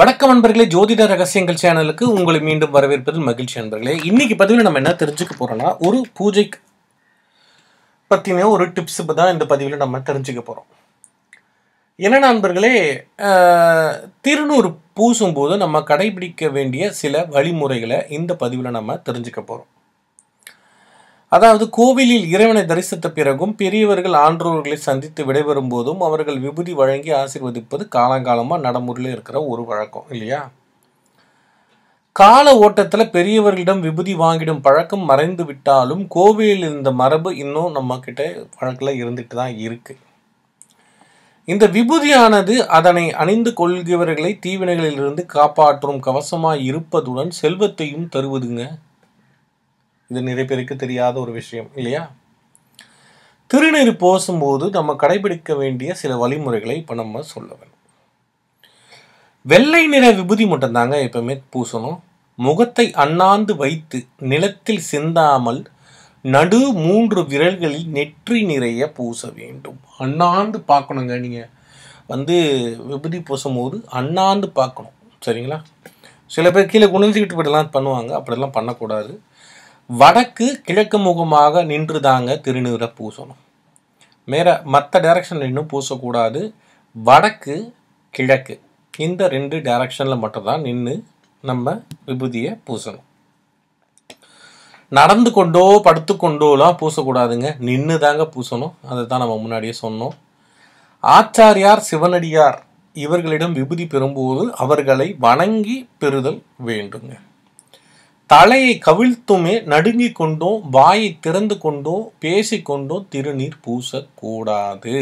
வணக்கம் நண்பர்களே ஜோதிட ரகசியங்கள் சேனலுக்கு உங்களை மீண்டும் வரவேற்பதில் மகிழ்ச்சி நண்பர்களே இன்னைக்கு பதிவில் நம்ம என்ன தெரிஞ்சுக்க போறோம்னா ஒரு பூஜை பற்றின ஒரு டிப்ஸ் தான் இந்த பதிவில் நம்ம தெரிஞ்சுக்க போறோம் என்ன நண்பர்களே திருநூறு பூசும்போது நம்ம கடைபிடிக்க வேண்டிய சில வழிமுறைகளை இந்த பதிவில் நம்ம தெரிஞ்சுக்க போகிறோம் அதாவது கோவிலில் இறைவனை தரிசித்த பிறகும் பெரியவர்கள் ஆன்றோர்களை சந்தித்து விடைபெறும் போதும் அவர்கள் விபூதி வழங்கி ஆசிர்வதிப்பது காலங்காலமாக நடைமுறையில் இருக்கிற ஒரு வழக்கம் இல்லையா கால ஓட்டத்தில் பெரியவர்களிடம் விபூதி வாங்கிடும் பழக்கம் மறைந்து விட்டாலும் கோவிலில் இருந்த மரபு இன்னும் நம்மக்கிட்ட வழக்கில் இருந்துட்டு தான் இருக்குது இந்த விபூதியானது அதனை அணிந்து கொள்கிறவர்களை தீவினைகளிலிருந்து காப்பாற்றும் கவசமாக இருப்பதுடன் செல்வத்தையும் தருவதுங்க இது நிறைய பேருக்கு தெரியாத ஒரு விஷயம் இல்லையா திருநீர் போசும்போது நம்ம கடைபிடிக்க வேண்டிய சில வழிமுறைகளை இப்போ நம்ம சொல்ல வேணும் வெள்ளை நிற விபூதி மட்டும்தாங்க எப்பவுமே பூசணும் முகத்தை அண்ணாந்து வைத்து நிலத்தில் சிந்தாமல் நடு மூன்று விரல்களில் நெற்றி நிறைய பூச வேண்டும் அண்ணாந்து பார்க்கணுங்க நீங்கள் வந்து விபதி பூசும்போது அண்ணாந்து பார்க்கணும் சரிங்களா சில பேர் கீழே குனிஞ்சிக்கிட்டு இப்படிலாம் பண்ணுவாங்க அப்படிலாம் பண்ணக்கூடாது வடக்கு கிழக்கு முகமாக நின்று தாங்க திருநீரை பூசணும் மேற மற்ற டைரக்ஷனில் இன்னும் பூசக்கூடாது வடக்கு கிழக்கு இந்த ரெண்டு டைரக்ஷனில் மட்டும்தான் நின்று நம்ம விபூதியை பூசணும் நடந்து கொண்டோ படுத்து கொண்டோலாம் பூசக்கூடாதுங்க நின்று தாங்க பூசணும் அதை தான் நம்ம முன்னாடியே சொன்னோம் ஆச்சாரியார் சிவனடியார் இவர்களிடம் விபூதி பெறும்போது அவர்களை வணங்கி பெறுதல் வேண்டுங்க தலையை கவிழ்த்துமே நடுங்கிக் கொண்டும் வாயை திறந்து கொண்டும் பேசிக்கொண்டும் திருநீர் பூசக்கூடாது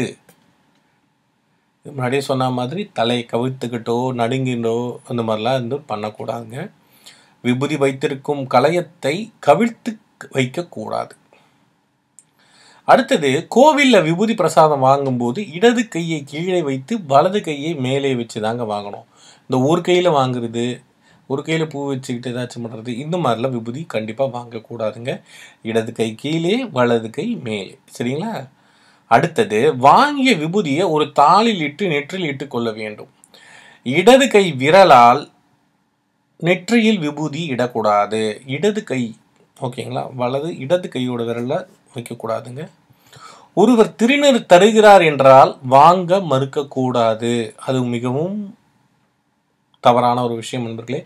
முன்னாடியே சொன்ன மாதிரி தலையை கவிழ்த்துக்கிட்டோ நடுங்கிட்டோ அந்த மாதிரிலாம் வந்து பண்ணக்கூடாதுங்க விபூதி வைத்திருக்கும் கலையத்தை கவிழ்த்து வைக்கக்கூடாது அடுத்தது கோவிலில் விபூதி பிரசாதம் வாங்கும்போது இடது கையை கீழே வைத்து வலது கையை மேலே வச்சு தாங்க வாங்கணும் இந்த ஒரு கையில் வாங்குறது ஒரு கையில் பூ வச்சுக்கிட்டு ஏதாச்சும் பண்ணுறது இந்த மாதிரிலாம் விபூதி கண்டிப்பாக வாங்கக்கூடாதுங்க இடது கை கீழே வலது கை மேலே சரிங்களா அடுத்தது வாங்கிய விபூதியை ஒரு தாளில் இட்டு நெற்றில் இட்டு கொள்ள வேண்டும் இடது கை விரலால் நெற்றியில் விபூதி இடக்கூடாது இடது கை ஓகேங்களா வலது இடது கையோட விரலில் வைக்கக்கூடாதுங்க ஒருவர் திருநீர் தருகிறார் என்றால் வாங்க மறுக்கக்கூடாது அது மிகவும் தவறான ஒரு விஷயம் நண்பர்களே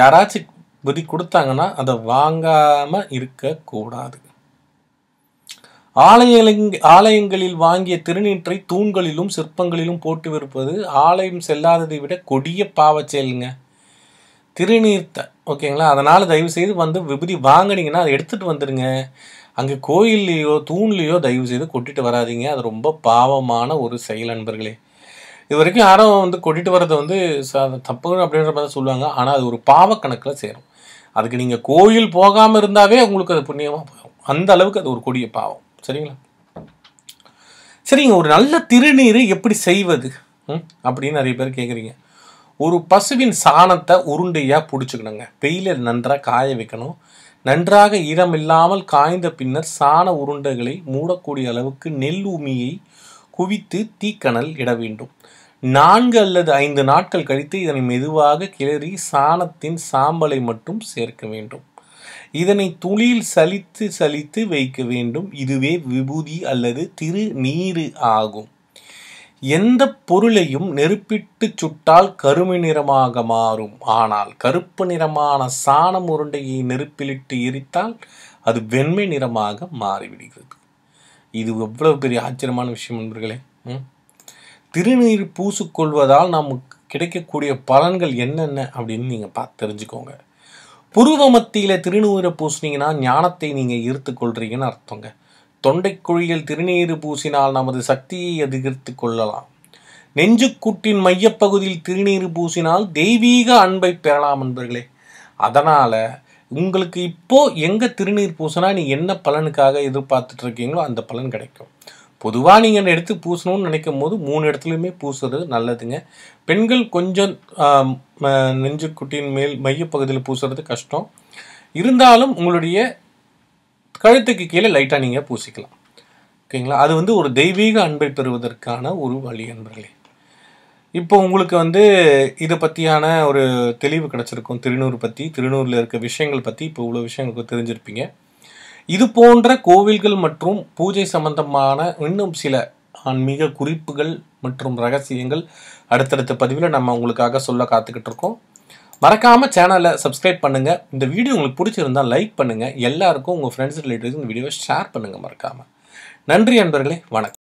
யாராச்சும் புதி கொடுத்தாங்கன்னா அதை வாங்காமல் இருக்கக்கூடாது ஆலயங்க ஆலயங்களில் வாங்கிய திருநீற்றை தூண்களிலும் சிற்பங்களிலும் போட்டு விற்பது ஆலயம் செல்லாததை விட கொடிய பாவ செயலுங்க திருநீர்த்த ஓகேங்களா அதனால் தயவு செய்து வந்து விபதி வாங்கினீங்கன்னா அதை எடுத்துகிட்டு வந்துடுங்க அங்கே கோயில்லையோ தூண்லேயோ தயவு செய்து கொட்டிட்டு வராதிங்க அது ரொம்ப பாவமான ஒரு செயல் நண்பர்களே இது வரைக்கும் யாரும் வந்து கொட்டிட்டு வர்றது வந்து தப்பு அப்படின்ற மாதிரி சொல்லுவாங்க ஆனால் அது ஒரு பாவ கணக்கில் சேரும் அதுக்கு நீங்கள் கோயில் போகாமல் இருந்தாவே உங்களுக்கு அது புண்ணியமாக போகும் அந்த அளவுக்கு அது ஒரு கொடிய பாவம் சரிங்களா சரிங்க ஒரு நல்ல திருநீர் எப்படி செய்வது அப்படின்னு நிறைய பேர் கேட்குறீங்க ஒரு பசுவின் சாணத்தை உருண்டையாக பிடிச்சிக்கணுங்க வெயிலில் நன்றாக காய வைக்கணும் நன்றாக ஈரம் இல்லாமல் காய்ந்த பின்னர் சாண உருண்டைகளை மூடக்கூடிய அளவுக்கு நெல் உமியை குவித்து தீக்கணல் இட வேண்டும் நான்கு அல்லது ஐந்து நாட்கள் கழித்து இதனை மெதுவாக கிளறி சாணத்தின் சாம்பலை மட்டும் சேர்க்க வேண்டும் இதனை துளியில் சலித்து சலித்து வைக்க வேண்டும் இதுவே விபூதி அல்லது திரு நீரு ஆகும் எந்த பொருளையும் நெருப்பிட்டு சுட்டால் கருமை நிறமாக மாறும் ஆனால் கருப்பு நிறமான சாணம் உருண்டையை நெருப்பிலிட்டு எரித்தால் அது வெண்மை நிறமாக மாறிவிடுகிறது இது எவ்வளோ பெரிய ஆச்சரியமான விஷயம் நண்பர்களே திருநீர் பூசிக்கொள்வதால் நமக்கு கிடைக்கக்கூடிய பலன்கள் என்னென்ன அப்படின்னு நீங்கள் பார்த்து தெரிஞ்சுக்கோங்க புருவ மத்தியில் திருநீரை பூசினீங்கன்னா ஞானத்தை நீங்கள் ஈர்த்துக்கொள்றீங்கன்னு கொள்றீங்கன்னு அர்த்தங்க தொண்டைக்குழியில் திருநீர் பூசினால் நமது சக்தியை அதிகரித்து கொள்ளலாம் நெஞ்சுக்கூட்டின் மையப்பகுதியில் திருநீர் பூசினால் தெய்வீக அன்பை பெறலாம் என்பர்களே அதனால் உங்களுக்கு இப்போது எங்கே திருநீர் பூசினா நீங்கள் என்ன பலனுக்காக எதிர்பார்த்துட்டு இருக்கீங்களோ அந்த பலன் கிடைக்கும் பொதுவாக நீங்கள் எடுத்து பூசணும்னு நினைக்கும் போது மூணு இடத்துலையுமே பூசுறது நல்லதுங்க பெண்கள் கொஞ்சம் நெஞ்சுக்குட்டியின் மேல் மையப்பகுதியில் பூசுறது கஷ்டம் இருந்தாலும் உங்களுடைய கழுத்துக்கு கீழே லைட்டாக நீங்கள் பூசிக்கலாம் ஓகேங்களா அது வந்து ஒரு தெய்வீக அன்பை பெறுவதற்கான ஒரு வழி அன்பர்களே இப்போ உங்களுக்கு வந்து இதை பற்றியான ஒரு தெளிவு கிடச்சிருக்கும் திருநூறு பற்றி திருநூரில் இருக்க விஷயங்கள் பற்றி இப்போ இவ்வளோ விஷயங்களுக்கு தெரிஞ்சிருப்பீங்க இது போன்ற கோவில்கள் மற்றும் பூஜை சம்பந்தமான இன்னும் சில ஆன்மீக குறிப்புகள் மற்றும் ரகசியங்கள் அடுத்தடுத்த பதிவில் நம்ம உங்களுக்காக சொல்ல காத்துக்கிட்டு இருக்கோம் மறக்காமல் சேனலை சப்ஸ்கிரைப் பண்ணுங்கள் இந்த வீடியோ உங்களுக்கு பிடிச்சிருந்தால் லைக் பண்ணுங்கள் எல்லாருக்கும் உங்கள் ஃப்ரெண்ட்ஸ் ரிலேட்டிவ்ஸ் இந்த வீடியோவை ஷேர் பண்ணுங்கள் மறக்காமல் நன்றி அன்பர்களே வணக்கம்